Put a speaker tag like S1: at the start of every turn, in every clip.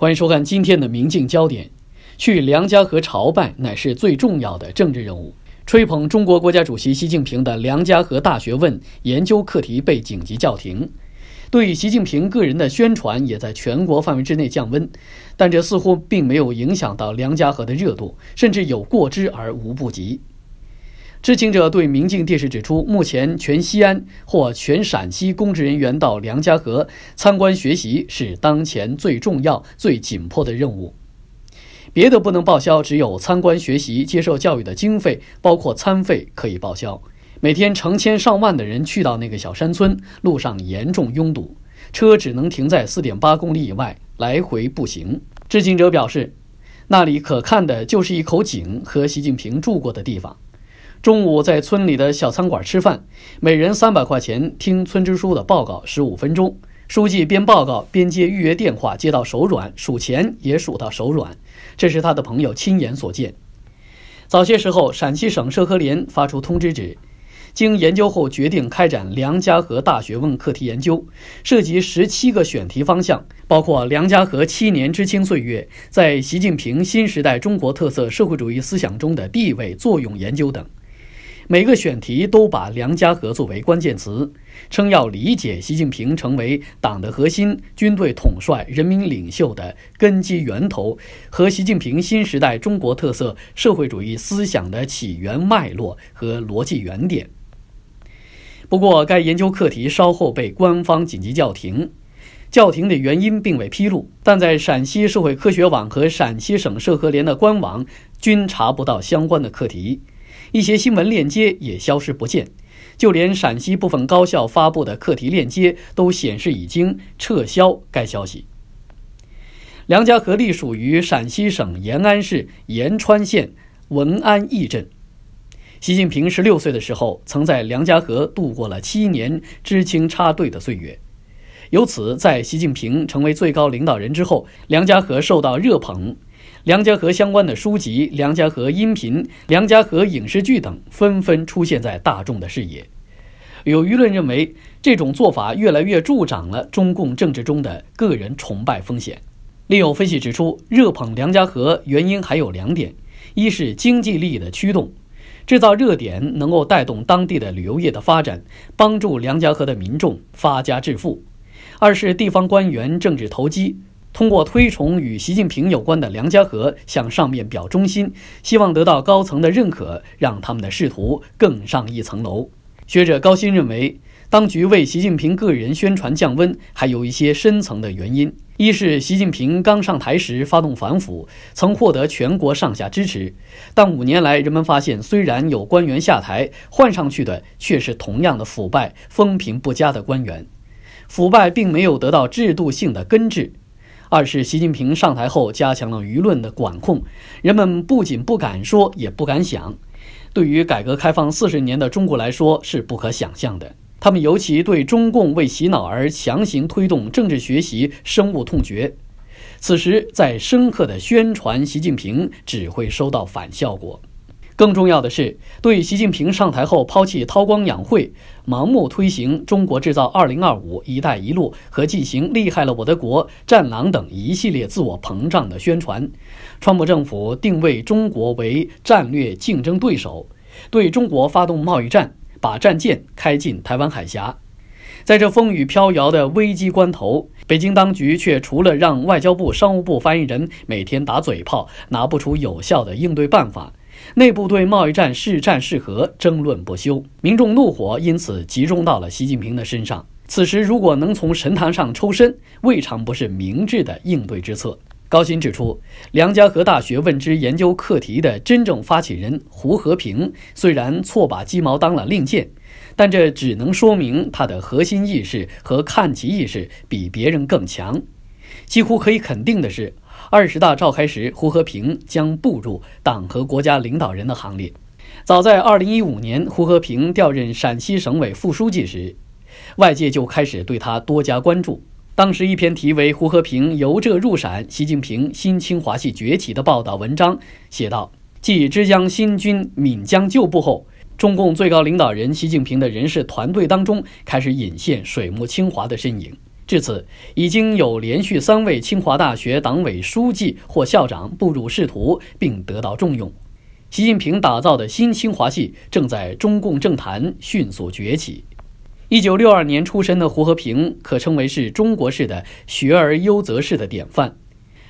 S1: 欢迎收看今天的《明镜焦点》。去梁家河朝拜乃是最重要的政治任务。吹捧中国国家主席习近平的梁家河大学问研究课题被紧急叫停，对习近平个人的宣传也在全国范围之内降温。但这似乎并没有影响到梁家河的热度，甚至有过之而无不及。知情者对《明镜》电视指出，目前全西安或全陕西公职人员到梁家河参观学习是当前最重要、最紧迫的任务。别的不能报销，只有参观学习、接受教育的经费，包括餐费可以报销。每天成千上万的人去到那个小山村，路上严重拥堵，车只能停在四点八公里以外，来回步行。知情者表示，那里可看的就是一口井和习近平住过的地方。中午在村里的小餐馆吃饭，每人三百块钱。听村支书的报告十五分钟，书记边报告边接预约电话，接到手软，数钱也数到手软。这是他的朋友亲眼所见。早些时候，陕西省社科联发出通知，指经研究后决定开展梁家河大学问课题研究，涉及十七个选题方向，包括梁家河七年知青岁月在习近平新时代中国特色社会主义思想中的地位作用研究等。每个选题都把梁家河作为关键词，称要理解习近平成为党的核心、军队统帅、人民领袖的根基源头，和习近平新时代中国特色社会主义思想的起源脉络和逻辑原点。不过，该研究课题稍后被官方紧急叫停，叫停的原因并未披露，但在陕西社会科学网和陕西省社科联的官网均查不到相关的课题。一些新闻链接也消失不见，就连陕西部分高校发布的课题链接都显示已经撤销。该消息。梁家河隶属于陕西省延安市延川县文安驿镇。习近平十六岁的时候，曾在梁家河度过了七年知青插队的岁月，由此在习近平成为最高领导人之后，梁家河受到热捧。梁家河相关的书籍、梁家河音频、梁家河影视剧等纷纷出现在大众的视野。有舆论认为，这种做法越来越助长了中共政治中的个人崇拜风险。另有分析指出，热捧梁家河原因还有两点：一是经济利益的驱动，制造热点能够带动当地的旅游业的发展，帮助梁家河的民众发家致富；二是地方官员政治投机。通过推崇与习近平有关的梁家河，向上面表忠心，希望得到高层的认可，让他们的仕途更上一层楼。学者高鑫认为，当局为习近平个人宣传降温，还有一些深层的原因。一是习近平刚上台时发动反腐，曾获得全国上下支持，但五年来，人们发现，虽然有官员下台，换上去的却是同样的腐败、风评不佳的官员，腐败并没有得到制度性的根治。二是习近平上台后加强了舆论的管控，人们不仅不敢说，也不敢想。对于改革开放四十年的中国来说是不可想象的。他们尤其对中共为洗脑而强行推动政治学习深恶痛绝。此时再深刻的宣传习近平，只会收到反效果。更重要的是，对习近平上台后抛弃韬光养晦，盲目推行“中国制造二零二五”、“一带一路”和进行“厉害了我的国”、“战狼”等一系列自我膨胀的宣传，川普政府定位中国为战略竞争对手，对中国发动贸易战，把战舰开进台湾海峡。在这风雨飘摇的危机关头，北京当局却除了让外交部、商务部发言人每天打嘴炮，拿不出有效的应对办法。内部对贸易战是战是和争论不休，民众怒火因此集中到了习近平的身上。此时如果能从神坛上抽身，未尝不是明智的应对之策。高鑫指出，梁家河大学问之研究课题的真正发起人胡和平，虽然错把鸡毛当了令箭，但这只能说明他的核心意识和看齐意识比别人更强。几乎可以肯定的是。二十大召开时，胡和平将步入党和国家领导人的行列。早在二零一五年，胡和平调任陕西省委副书记时，外界就开始对他多加关注。当时一篇题为《胡和平由浙入陕，习近平新清华系崛起》的报道文章写道：“继之江新军、闽江旧部后，中共最高领导人习近平的人事团队当中开始隐现水木清华的身影。”至此，已经有连续三位清华大学党委书记或校长步入仕途并得到重用。习近平打造的新清华系正在中共政坛迅速崛起。一九六二年出生的胡和平，可称为是中国式的“学而优则仕”的典范。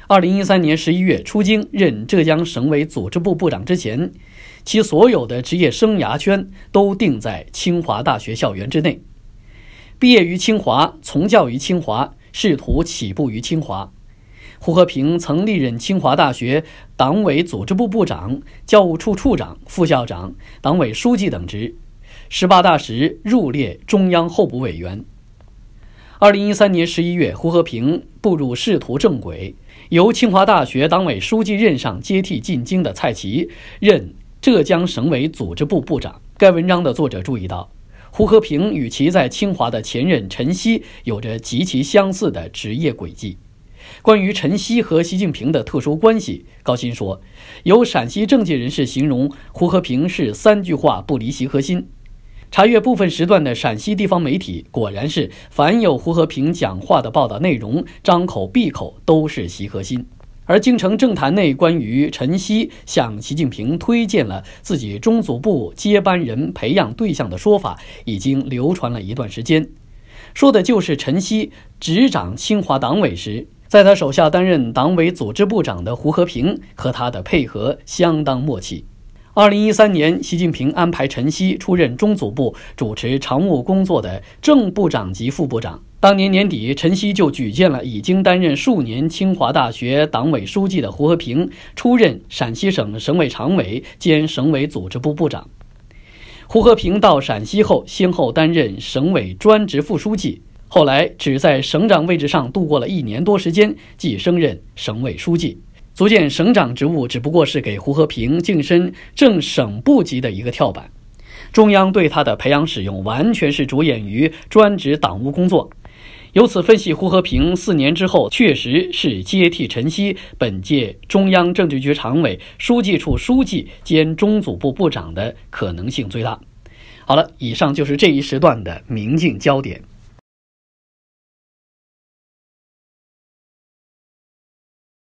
S1: 二零一三年十一月出京任浙江省委组织部部长之前，其所有的职业生涯圈都定在清华大学校园之内。毕业于清华，从教于清华，仕途起步于清华。胡和平曾历任清华大学党委组织部部长、教务处处长、副校长、党委书记等职。十八大时入列中央候补委员。二零一三年十一月，胡和平步入仕途正轨，由清华大学党委书记任上接替进京的蔡奇，任浙江省委组织部部长。该文章的作者注意到。胡和平与其在清华的前任陈希有着极其相似的职业轨迹。关于陈希和习近平的特殊关系，高新说，有陕西政界人士形容胡和平是三句话不离习核心。查阅部分时段的陕西地方媒体，果然是凡有胡和平讲话的报道内容，张口闭口都是习核心。而京城政坛内关于陈希向习近平推荐了自己中组部接班人培养对象的说法，已经流传了一段时间。说的就是陈希执掌清华党委时，在他手下担任党委组织部长的胡和平和他的配合相当默契。二零一三年，习近平安排陈希出任中组部主持常务工作的正部长级副部长。当年年底，陈希就举荐了已经担任数年清华大学党委书记的胡和平出任陕西省省委常委兼省委组织部部长。胡和平到陕西后，先后担任省委专职副书记，后来只在省长位置上度过了一年多时间，即升任省委书记。足见省长职务只不过是给胡和平晋升正省部级的一个跳板。中央对他的培养使用，完全是着眼于专职党务工作。由此分析，胡和平四年之后确实是接替陈希，本届中央政治局常委、书记处书记兼中组部部长的可能性最大。好了，以上就是这一时段的《明镜焦点》。